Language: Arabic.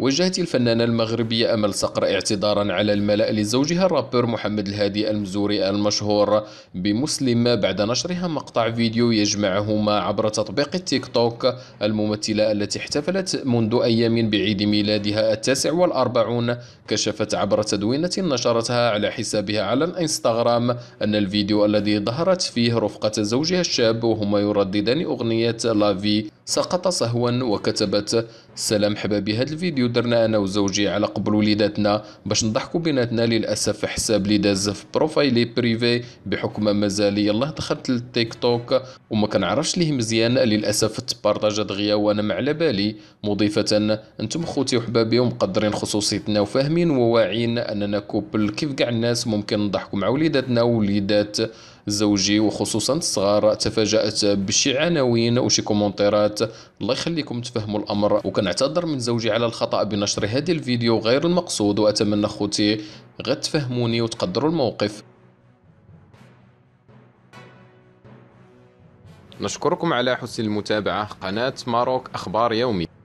وجهت الفنانة المغربية أمل صقر اعتذارا على الملأ لزوجها الرابر محمد الهادي المزوري المشهور بمسلمة بعد نشرها مقطع فيديو يجمعهما عبر تطبيق التيك توك الممثلة التي احتفلت منذ أيام بعيد ميلادها التاسع والأربعون كشفت عبر تدوينة نشرتها على حسابها على الإنستغرام أن الفيديو الذي ظهرت فيه رفقة زوجها الشاب وهما يرددان أغنية لافي سقط سهوا وكتبت سلام حبابي هذا الفيديو درنا انا وزوجي على قبل وليداتنا باش نضحكوا بيناتنا للاسف حساب لي داز في بروفايلي بريفي بحكم مازال يلاه دخلت للتيك توك وما كنعرفش ليه مزيان للاسف تبارطاجات دغيا وانا ما على بالي مضيفه انتم خوتي وحبابي ومقدرين خصوصيتنا وفاهمين وواعين اننا كوبل كيف كاع الناس ممكن نضحكوا مع وليداتنا ووليدات زوجي وخصوصا الصغار تفاجأت بشي عناوين وشي كومونتيرات الله يخليكم تفهموا الأمر وكنعتذر من زوجي على الخطأ بنشر هذا الفيديو غير المقصود وأتمنى خوتي غتفهموني وتقدروا الموقف نشكركم على حسن المتابعة قناة ماروك أخبار يومي